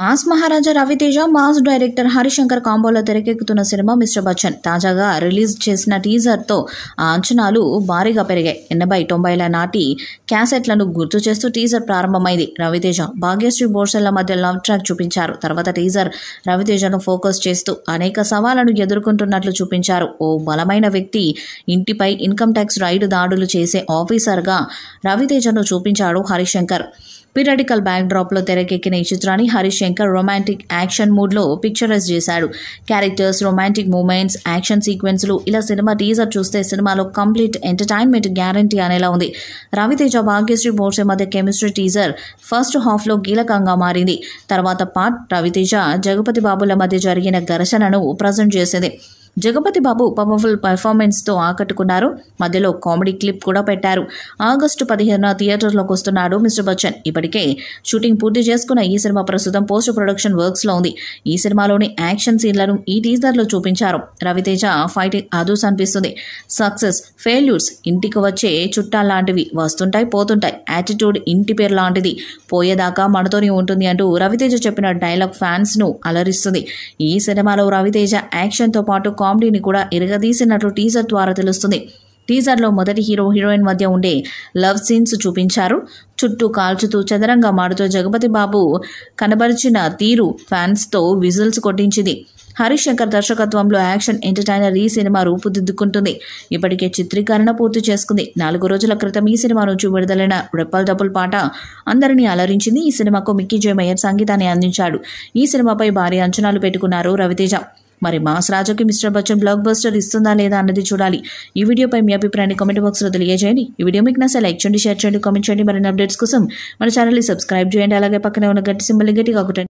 mass Maharaja Ravi Teja mass director Harishankar కాంబోలో తెరకెక్కుతున్న సినిమా మిస్టర్ బచ్చన్ తాజాగా రిలీజ్ చేసిన టీజర్తో ఆ అంచనాలు భారీగా పెరిగాయి ఎనభై తొంభైల నాటి క్యాసెట్లను గుర్తు చేస్తూ టీజర్ ప్రారంభమైంది రవితేజ భాగ్యశ్రీ బోర్సల్ల మధ్య లవ్ ట్రాక్ చూపించారు తర్వాత టీజర్ రవితేజను ఫోకస్ చేస్తూ అనేక సవాళ్లను ఎదుర్కొంటున్నట్లు చూపించారు ఓ బలమైన వ్యక్తి ఇంటిపై ఇన్కమ్ ట్యాక్స్ రైడ్ దాడులు చేసే ఆఫీసర్గా రవితేజను చూపించాడు హరిశంకర్ పిరటికల్ లో తెరకెక్కిన ఈ చిత్రాన్ని హరిశంకర్ రొమాంటిక్ యాక్షన్ మూడ్లో పిక్చరైజ్ చేశాడు క్యారెక్టర్స్ రొమాంటిక్ మూమెంట్స్ యాక్షన్ సీక్వెన్స్లు ఇలా సినిమా టీజర్ చూస్తే సినిమాలో కంప్లీట్ ఎంటర్టైన్మెంట్ గ్యారంటీ అనేలా ఉంది రవితేజ భాగ్యశ్రీ బోర్సే మధ్య కెమిస్ట్రీ టీజర్ ఫస్ట్ హాఫ్ లో కీలకంగా మారింది తర్వాత పార్ట్ రవితేజ జగపతి బాబుల మధ్య జరిగిన ఘర్షణను ప్రజెంట్ చేసింది జగపతి బాబు పవర్ఫుల్ పర్ఫార్మెన్స్తో ఆకట్టుకున్నారు మధ్యలో కామెడీ క్లిప్ కూడా పెట్టారు ఆగస్టు పదిహేనున థియేటర్లోకి వస్తున్నాడు మిస్టర్ బచ్చన్ ఇప్పటికే షూటింగ్ పూర్తి చేసుకున్న ఈ సినిమా ప్రస్తుతం పోస్ట్ ప్రొడక్షన్ వర్క్స్లో ఉంది ఈ సినిమాలోని యాక్షన్ సీన్లను ఈ టీజర్లో చూపించారు రవితేజ ఫైటింగ్ అదూస్ అనిపిస్తుంది సక్సెస్ ఫెయిల్యూర్స్ ఇంటికి వచ్చే లాంటివి వస్తుంటాయి పోతుంటాయి యాటిట్యూడ్ ఇంటి పేరు లాంటిది పోయేదాకా మనతోనే ఉంటుంది అంటూ రవితేజ చెప్పిన డైలాగ్ ఫ్యాన్స్ను అలరిస్తుంది ఈ సినిమాలో రవితేజ యాక్షన్తో పాటు కామెడీని కూడా ఎరగదీసినట్లు టీజర్ ద్వారా తెలుస్తుంది టీజర్లో మొదటి హీరో హీరోయిన్ మధ్య ఉండే లవ్ సీన్స్ చూపించారు చుట్టూ కాల్చుతూ చదరంగా మాడుతూ జగపతి బాబు కనబరిచిన తీరు ఫ్యాన్స్తో విజిల్స్ కొట్టించింది హరీష్ శంకర్ దర్శకత్వంలో యాక్షన్ ఎంటర్టైనర్ ఈ సినిమా రూపుదిద్దుకుంటుంది ఇప్పటికే చిత్రీకరణ పూర్తి చేసుకుంది నాలుగు రోజుల క్రితం ఈ సినిమా నుంచి విడుదలైన రెప్పల్ డబ్బుల్ పాట అందరినీ అలరించింది ఈ సినిమాకు మిక్కీ జయమయ్యర్ సంగీతాన్ని అందించాడు ఈ సినిమాపై భారీ అంచనాలు పెట్టుకున్నారు రవితేజ మరి మాస్ రాజాకి మిస్టర్ బచ్చన్ బ్లాక్ బస్టర్ ఇస్తుందా లేదా అన్నది చూడాలి ఈ వీడియోపై మీ అభిప్రాయాన్ని కామెంట్ బాక్స్లో తెలియజేయండి ఈ వీడియో మీకు నచ్చే లైక్ చేయండి షేర్ చేయండి కామెంట్ చేయండి మరిన్ని అప్డేట్స్ కోసం మన ఛానల్ని సబ్స్క్రైబ్ చేయండి అలాగే పక్కనే ఉన్న గట్టి సింబల్ గట్టిగా ఒకటి